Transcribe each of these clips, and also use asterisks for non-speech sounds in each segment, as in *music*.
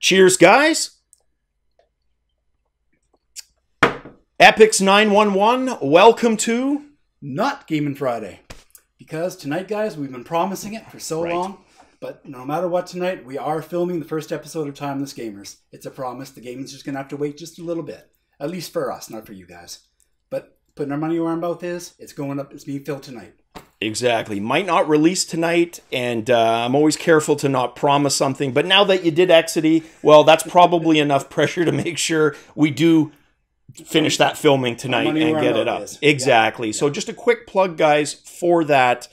Cheers, guys. Epics 911, welcome to Not Gaming Friday. Because tonight, guys, we've been promising it for so right. long, but no matter what tonight, we are filming the first episode of Timeless Gamers. It's a promise. The gaming's just going to have to wait just a little bit. At least for us, not for you guys. But putting our money where our mouth is, it's going up, it's being filled tonight. Exactly. Might not release tonight, and uh, I'm always careful to not promise something. But now that you did Exidy, well, that's probably enough pressure to make sure we do finish that filming tonight and get it up. Is. Exactly. Yeah. So, just a quick plug, guys, for that.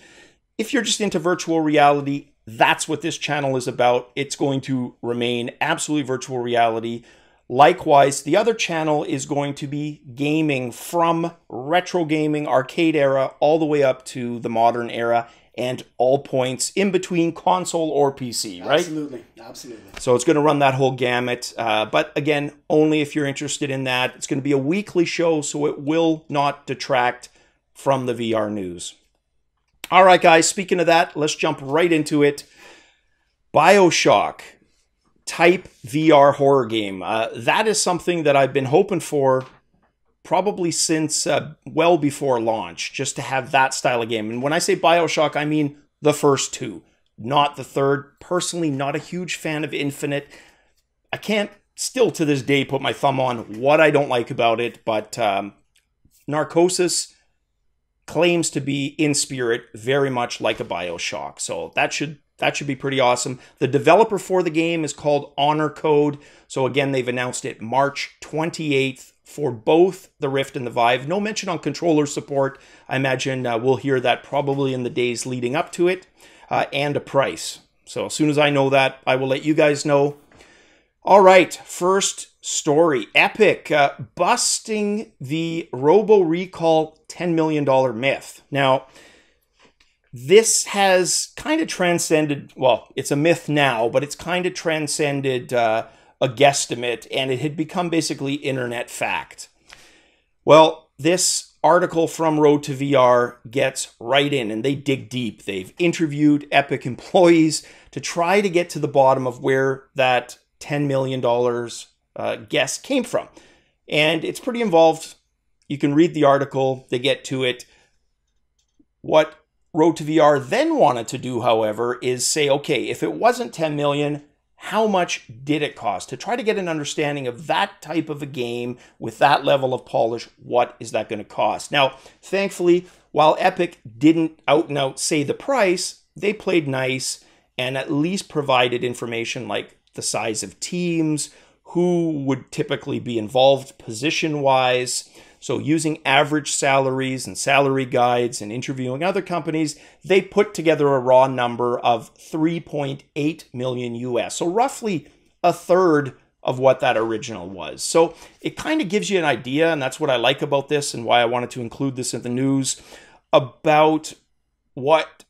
If you're just into virtual reality, that's what this channel is about. It's going to remain absolutely virtual reality. Likewise, the other channel is going to be gaming from retro gaming, arcade era, all the way up to the modern era and all points in between console or PC, right? Absolutely, absolutely. So it's going to run that whole gamut. Uh, but again, only if you're interested in that. It's going to be a weekly show, so it will not detract from the VR news. All right, guys, speaking of that, let's jump right into it. Bioshock type VR horror game. Uh, that is something that I've been hoping for probably since uh, well before launch, just to have that style of game. And when I say Bioshock, I mean the first two, not the third. Personally, not a huge fan of Infinite. I can't still to this day put my thumb on what I don't like about it, but um, Narcosis claims to be in spirit very much like a Bioshock. So that should that should be pretty awesome. The developer for the game is called Honor Code. So again, they've announced it March 28th for both the Rift and the Vive. No mention on controller support. I imagine uh, we'll hear that probably in the days leading up to it, uh, and a price. So as soon as I know that, I will let you guys know. All right, first story. Epic uh, busting the Robo Recall $10 million myth. Now, this has kind of transcended, well, it's a myth now, but it's kind of transcended uh, a guesstimate and it had become basically internet fact. Well, this article from Road to VR gets right in and they dig deep. They've interviewed Epic employees to try to get to the bottom of where that $10 million uh, guess came from. And it's pretty involved. You can read the article, they get to it. What Road to VR then wanted to do, however, is say, okay, if it wasn't 10 million, how much did it cost? To try to get an understanding of that type of a game with that level of polish, what is that going to cost? Now, thankfully, while Epic didn't out and out say the price, they played nice and at least provided information like the size of teams, who would typically be involved position wise. So, using average salaries and salary guides and interviewing other companies, they put together a raw number of 3.8 million US. So, roughly a third of what that original was. So, it kind of gives you an idea, and that's what I like about this and why I wanted to include this in the news about what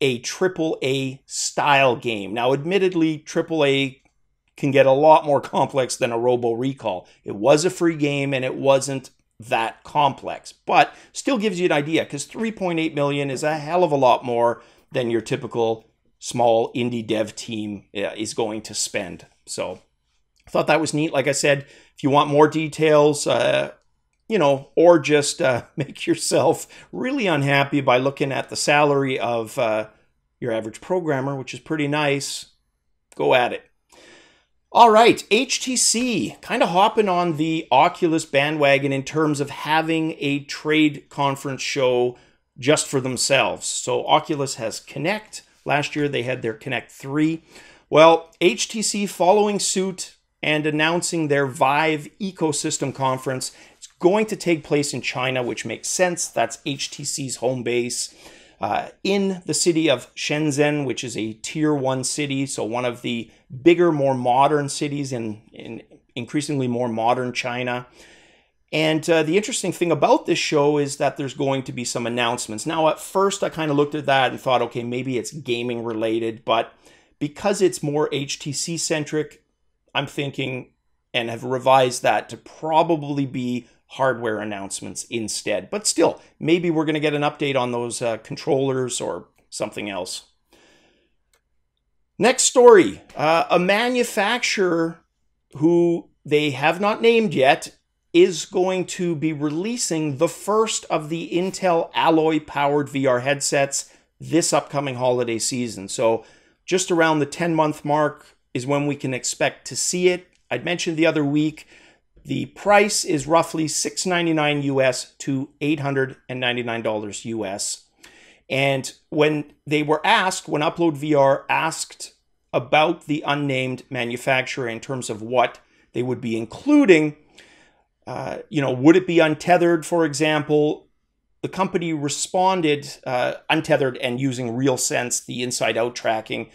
a triple A style game. Now, admittedly, triple A can get a lot more complex than a robo recall. It was a free game and it wasn't that complex, but still gives you an idea because 3.8 million is a hell of a lot more than your typical small indie dev team uh, is going to spend. So I thought that was neat. Like I said, if you want more details, uh, you know, or just uh, *laughs* make yourself really unhappy by looking at the salary of uh, your average programmer, which is pretty nice, go at it. All right, HTC kind of hopping on the Oculus bandwagon in terms of having a trade conference show just for themselves. So Oculus has Connect. Last year they had their Connect 3. Well, HTC following suit and announcing their Vive Ecosystem Conference. It's going to take place in China, which makes sense. That's HTC's home base uh, in the city of Shenzhen, which is a tier one city, so one of the bigger, more modern cities in, in increasingly more modern China. And uh, the interesting thing about this show is that there's going to be some announcements. Now, at first, I kind of looked at that and thought, okay, maybe it's gaming related, but because it's more HTC centric, I'm thinking and have revised that to probably be hardware announcements instead. But still, maybe we're going to get an update on those uh, controllers or something else. Next story uh, a manufacturer who they have not named yet is going to be releasing the first of the Intel Alloy powered VR headsets this upcoming holiday season. So, just around the 10 month mark is when we can expect to see it. I'd mentioned the other week the price is roughly $699 US to $899 US. And when they were asked, when Upload VR asked about the unnamed manufacturer in terms of what they would be including, uh, you know, would it be untethered, for example? The company responded uh, untethered and using real sense, the inside out tracking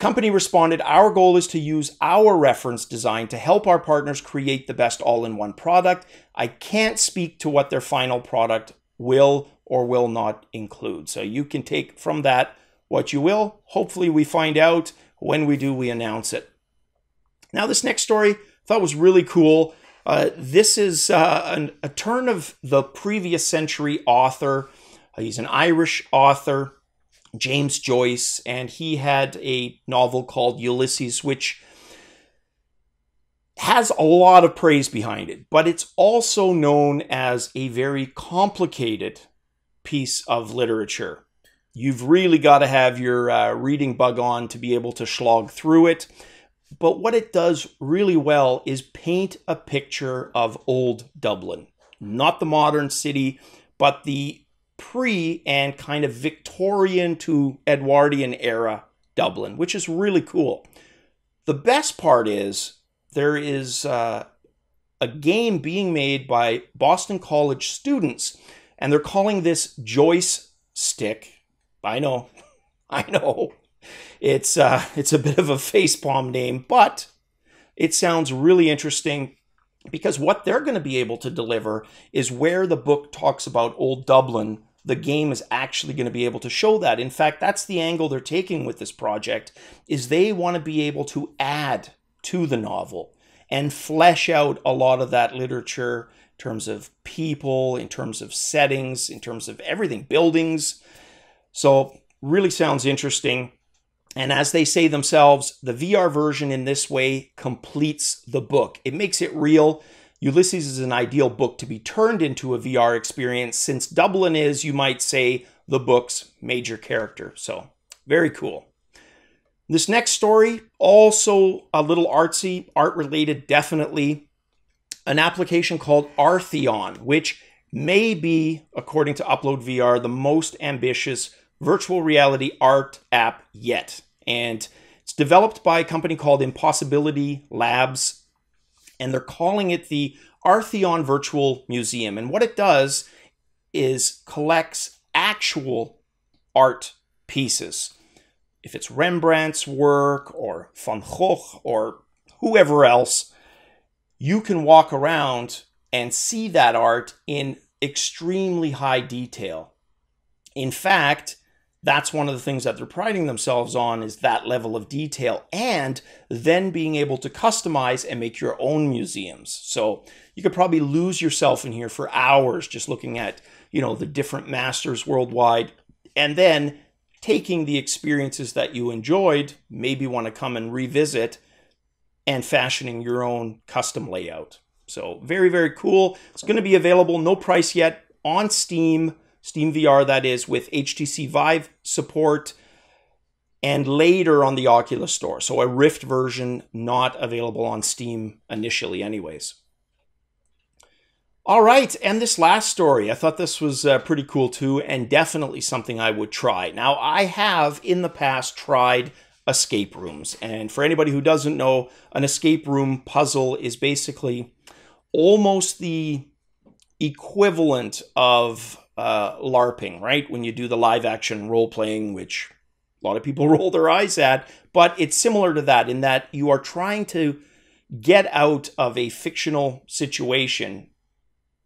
Company responded, Our goal is to use our reference design to help our partners create the best all in one product. I can't speak to what their final product will or will not include. So you can take from that what you will. Hopefully, we find out. When we do, we announce it. Now, this next story I thought was really cool. Uh, this is uh, an, a turn of the previous century author. Uh, he's an Irish author. James Joyce, and he had a novel called Ulysses, which has a lot of praise behind it, but it's also known as a very complicated piece of literature. You've really got to have your uh, reading bug on to be able to slog through it. But what it does really well is paint a picture of old Dublin, not the modern city, but the pre and kind of Victorian to Edwardian era Dublin, which is really cool. The best part is there is uh, a game being made by Boston College students, and they're calling this Joyce Stick. I know, *laughs* I know, it's uh, it's a bit of a facepalm name, but it sounds really interesting because what they're going to be able to deliver is where the book talks about old Dublin the game is actually going to be able to show that. In fact, that's the angle they're taking with this project is they want to be able to add to the novel and flesh out a lot of that literature in terms of people, in terms of settings, in terms of everything, buildings. So, really sounds interesting. And as they say themselves, the VR version in this way completes the book. It makes it real. Ulysses is an ideal book to be turned into a VR experience since Dublin is, you might say, the book's major character. So, very cool. This next story, also a little artsy, art related, definitely. An application called Artheon, which may be, according to Upload VR, the most ambitious virtual reality art app yet. And it's developed by a company called Impossibility Labs and they're calling it the Artheon Virtual Museum. And what it does is collects actual art pieces. If it's Rembrandt's work or Van Gogh or whoever else, you can walk around and see that art in extremely high detail. In fact, that's one of the things that they're priding themselves on is that level of detail and then being able to customize and make your own museums. So you could probably lose yourself in here for hours just looking at, you know, the different masters worldwide and then taking the experiences that you enjoyed, maybe want to come and revisit and fashioning your own custom layout. So very, very cool. It's going to be available, no price yet on Steam Steam VR, that is, with HTC Vive support, and later on the Oculus Store. So a Rift version not available on Steam initially, anyways. All right, and this last story, I thought this was uh, pretty cool too, and definitely something I would try. Now, I have in the past tried escape rooms, and for anybody who doesn't know, an escape room puzzle is basically almost the equivalent of uh, LARPing, right? When you do the live action role playing, which a lot of people *laughs* roll their eyes at, but it's similar to that in that you are trying to get out of a fictional situation,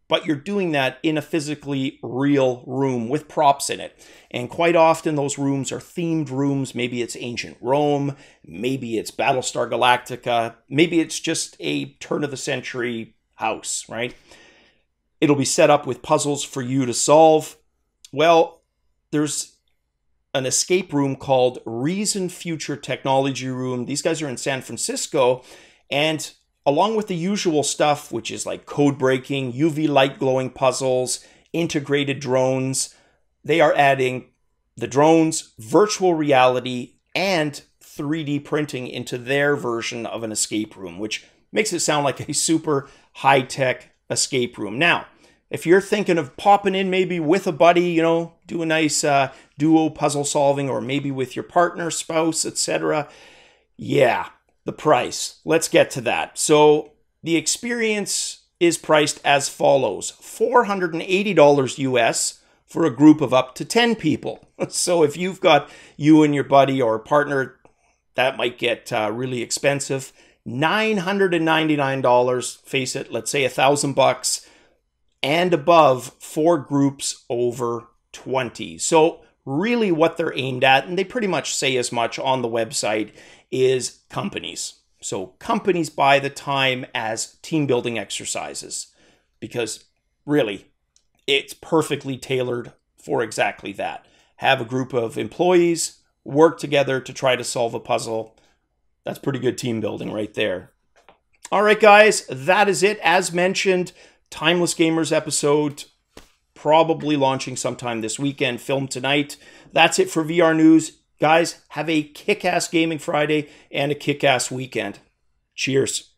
but you're doing that in a physically real room with props in it. And quite often, those rooms are themed rooms. Maybe it's ancient Rome, maybe it's Battlestar Galactica, maybe it's just a turn of the century house, right? It'll be set up with puzzles for you to solve. Well, there's an escape room called Reason Future Technology Room. These guys are in San Francisco. And along with the usual stuff, which is like code breaking, UV light glowing puzzles, integrated drones, they are adding the drones, virtual reality, and 3D printing into their version of an escape room, which makes it sound like a super high tech escape room. Now, if you're thinking of popping in maybe with a buddy, you know, do a nice uh, duo puzzle solving, or maybe with your partner, spouse, etc. Yeah, the price. Let's get to that. So the experience is priced as follows: four hundred and eighty dollars US for a group of up to ten people. *laughs* So if you've got you and your buddy or partner, that might get uh, really expensive. $999, face it, let's say a thousand bucks and above for groups over 20. So really what they're aimed at, and they pretty much say as much on the website, is companies. So companies buy the time as team building exercises because really it's perfectly tailored for exactly that. Have a group of employees work together to try to solve a puzzle that's pretty good team building right there. All right, guys, that is it. As mentioned, Timeless Gamers episode probably launching sometime this weekend, film tonight. That's it for VR news. Guys, have a kick ass gaming Friday and a kick ass weekend. Cheers.